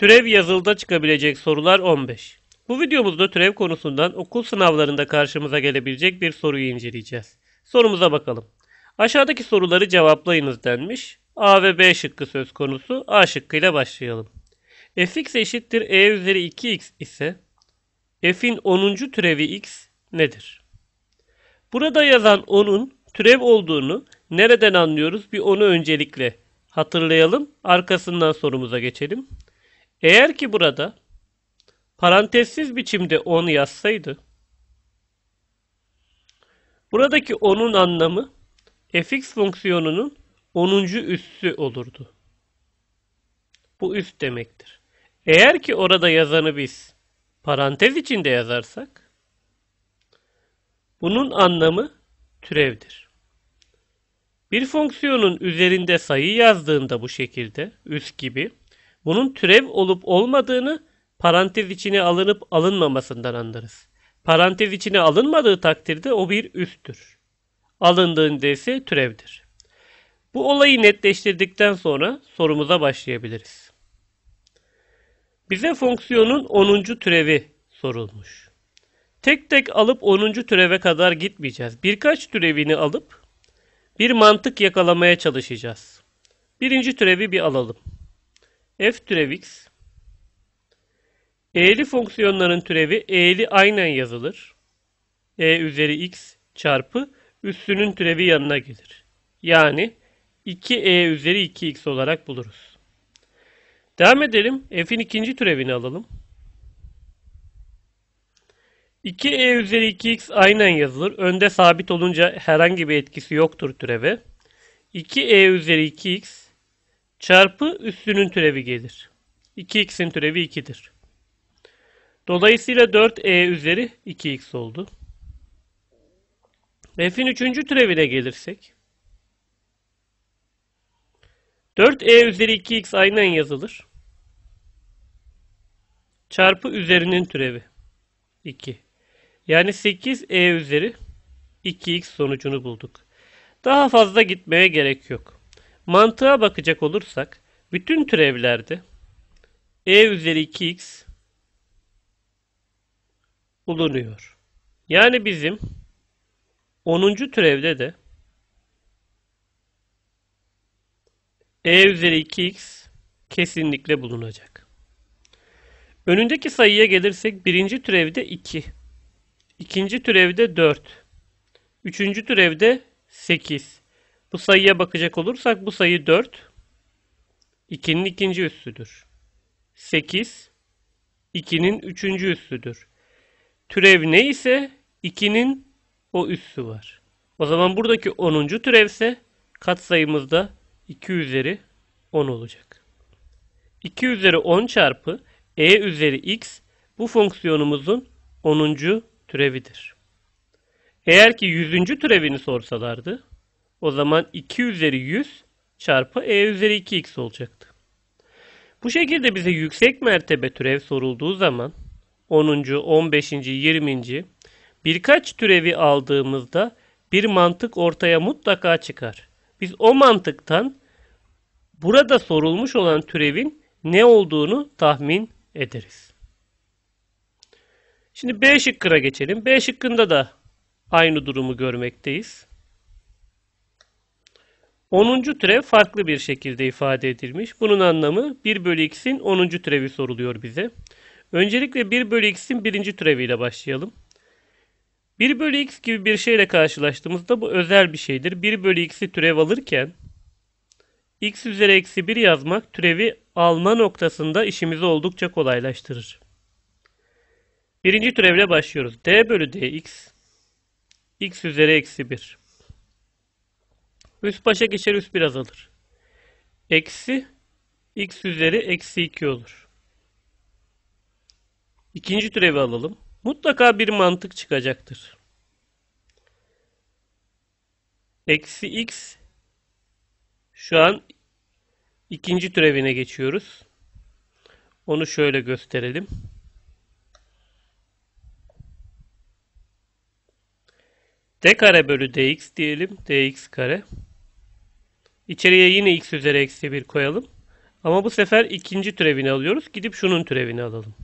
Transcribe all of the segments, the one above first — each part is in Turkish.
Türev yazılıda çıkabilecek sorular 15. Bu videomuzda türev konusundan okul sınavlarında karşımıza gelebilecek bir soruyu inceleyeceğiz. Sorumuza bakalım. Aşağıdaki soruları cevaplayınız denmiş. A ve B şıkkı söz konusu. A şıkkıyla başlayalım. fx eşittir e üzeri 2x ise f'in 10. türevi x nedir? Burada yazan 10'un türev olduğunu nereden anlıyoruz? Bir onu öncelikle hatırlayalım. Arkasından sorumuza geçelim. Eğer ki burada parantezsiz biçimde 10 yazsaydı buradaki 10'un anlamı fx fonksiyonunun 10. üssü olurdu. Bu üst demektir. Eğer ki orada yazanı biz parantez içinde yazarsak bunun anlamı türevdir. Bir fonksiyonun üzerinde sayı yazdığında bu şekilde üst gibi bunun türev olup olmadığını parantez içine alınıp alınmamasından anlarız. Parantez içine alınmadığı takdirde o bir üsttür. Alındığında ise türevdir. Bu olayı netleştirdikten sonra sorumuza başlayabiliriz. Bize fonksiyonun 10. türevi sorulmuş. Tek tek alıp 10. türeve kadar gitmeyeceğiz. Birkaç türevini alıp bir mantık yakalamaya çalışacağız. Birinci türevi bir alalım f türev x. E'li fonksiyonların türevi e'li aynen yazılır. e üzeri x çarpı üssünün türevi yanına gelir. Yani 2e üzeri 2x olarak buluruz. Devam edelim. F'in ikinci türevini alalım. 2e üzeri 2x aynen yazılır. Önde sabit olunca herhangi bir etkisi yoktur türeve. 2e üzeri 2x çarpı üstünün türevi gelir. 2x'in türevi 2'dir. Dolayısıyla 4e üzeri 2x oldu. F'in üçüncü türevine gelirsek. 4e üzeri 2x aynen yazılır. Çarpı üzerinin türevi. 2. Yani 8e üzeri 2x sonucunu bulduk. Daha fazla gitmeye gerek yok. Mantığa bakacak olursak bütün türevlerde e üzeri 2x bulunuyor. Yani bizim 10. türevde de e üzeri 2x kesinlikle bulunacak. Önündeki sayıya gelirsek birinci türevde 2, ikinci türevde 4, üçüncü türevde 8, bu sayıya bakacak olursak bu sayı 4. 2'nin ikinci üssüdür. 8. 2'nin üçüncü üssüdür. Türev ne ise 2'nin o üssü var. O zaman buradaki 10. türevse katsayımız da 2 üzeri 10 olacak. 2 üzeri 10 çarpı e üzeri x bu fonksiyonumuzun 10. türevidir. Eğer ki 100. türevini sorsalardı o zaman 2 üzeri 100 çarpı e üzeri 2x olacaktı. Bu şekilde bize yüksek mertebe türev sorulduğu zaman 10. 15. 20. birkaç türevi aldığımızda bir mantık ortaya mutlaka çıkar. Biz o mantıktan burada sorulmuş olan türevin ne olduğunu tahmin ederiz. Şimdi B şıkkına geçelim. B şıkkında da aynı durumu görmekteyiz. 10. türev farklı bir şekilde ifade edilmiş. Bunun anlamı 1 bölü x'in 10. türevi soruluyor bize. Öncelikle 1 bölü x'in 1. türeviyle başlayalım. 1 bölü x gibi bir şeyle karşılaştığımızda bu özel bir şeydir. 1 bölü x'i türev alırken x üzeri eksi 1 yazmak türevi alma noktasında işimizi oldukça kolaylaştırır. Birinci türevle başlıyoruz. d bölü dx x üzeri eksi 1 Üst başa geçer üst biraz alır. Eksi x üzeri eksi 2 olur. İkinci türevi alalım. Mutlaka bir mantık çıkacaktır. Eksi x şu an ikinci türevine geçiyoruz. Onu şöyle gösterelim. D kare bölü dx diyelim. dx kare. İçeriye yine x üzeri eksi 1 koyalım. Ama bu sefer ikinci türevini alıyoruz. Gidip şunun türevini alalım.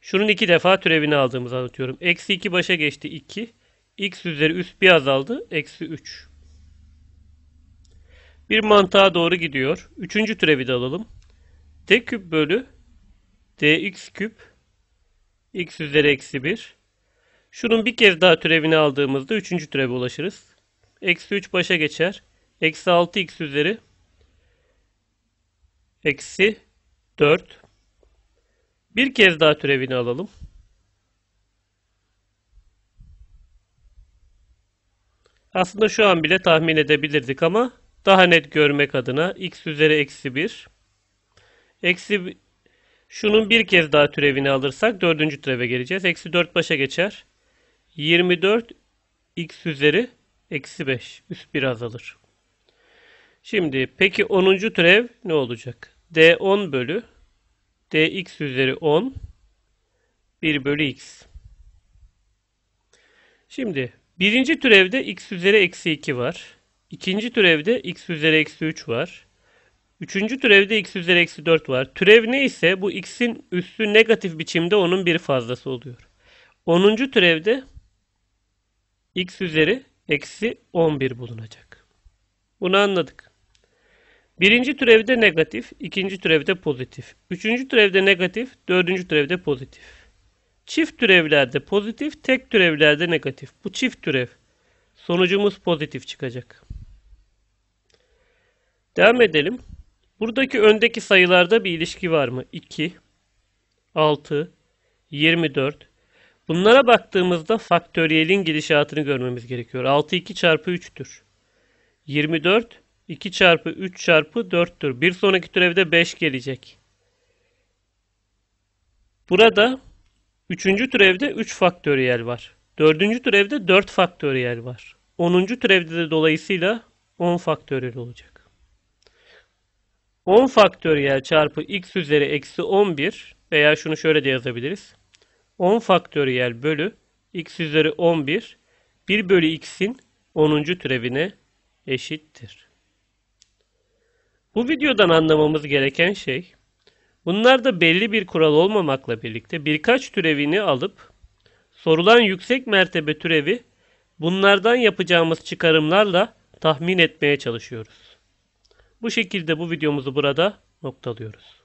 Şunun iki defa türevini aldığımızı anlatıyorum. Eksi 2 başa geçti 2. x üzeri üst bir azaldı. Eksi 3. Bir mantığa doğru gidiyor. Üçüncü türevi de alalım. d küp bölü dx küp x üzeri eksi 1. Şunun bir kez daha türevini aldığımızda üçüncü türevi ulaşırız. Eksi 3 başa geçer. Eksi 6x üzeri eksi 4. Bir kez daha türevini alalım. Aslında şu an bile tahmin edebilirdik ama daha net görmek adına x üzeri eksi 1. Eksi şunun bir kez daha türevini alırsak dördüncü türeve geleceğiz. Eksi 4 başa geçer. 24 x üzeri eksi 5. Üst bir azalır. Şimdi peki 10. türev ne olacak? D10 bölü dx üzeri 10 1 bölü x. Şimdi birinci türevde x üzeri eksi 2 var. İkinci türevde x üzeri eksi 3 var. Üçüncü türevde x üzeri eksi 4 var. Türev neyse bu x'in üssü negatif biçimde onun bir fazlası oluyor. Onuncu türevde x üzeri eksi 11 bulunacak. Bunu anladık. Birinci türevde negatif, ikinci türevde pozitif. Üçüncü türevde negatif, dördüncü türevde pozitif. Çift türevlerde pozitif, tek türevlerde negatif. Bu çift türev. Sonucumuz pozitif çıkacak. Devam edelim. Buradaki öndeki sayılarda bir ilişki var mı? 2, 6, 24. Bunlara baktığımızda faktöriyelin gidişatını görmemiz gerekiyor. 6 2 çarpı 3'tür. 24 2 çarpı 3 çarpı 4'tür. Bir sonraki türevde 5 gelecek. Burada 3. türevde 3 faktöriyel var. 4. türevde 4 faktöriyel var. 10. türevde de dolayısıyla 10 faktöriyel olacak. 10 faktöriyel çarpı x üzeri eksi 11 veya şunu şöyle de yazabiliriz. 10 faktöriyel bölü x üzeri 11 1 bölü x'in 10. türevine eşittir. Bu videodan anlamamız gereken şey, bunlar da belli bir kural olmamakla birlikte birkaç türevini alıp sorulan yüksek mertebe türevi bunlardan yapacağımız çıkarımlarla tahmin etmeye çalışıyoruz. Bu şekilde bu videomuzu burada noktalıyoruz.